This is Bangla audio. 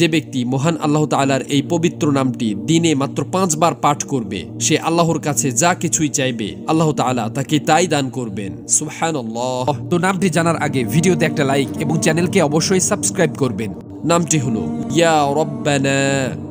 যে ব্যক্তি মহান আল্লাহ তালার এই পবিত্র নামটি দিনে মাত্র পাঁচবার পাঠ করবে সে আল্লাহর কাছে যা কিছুই চাইবে আল্লাহ তালা তাকে তাই দান করবেন সুহান তো নামটি জানার আগে ভিডিওতে একটা লাইক এবং চ্যানেলকে অবশ্যই সাবস্ক্রাইব করবেন নামটি হলো ইয়া রব্বানা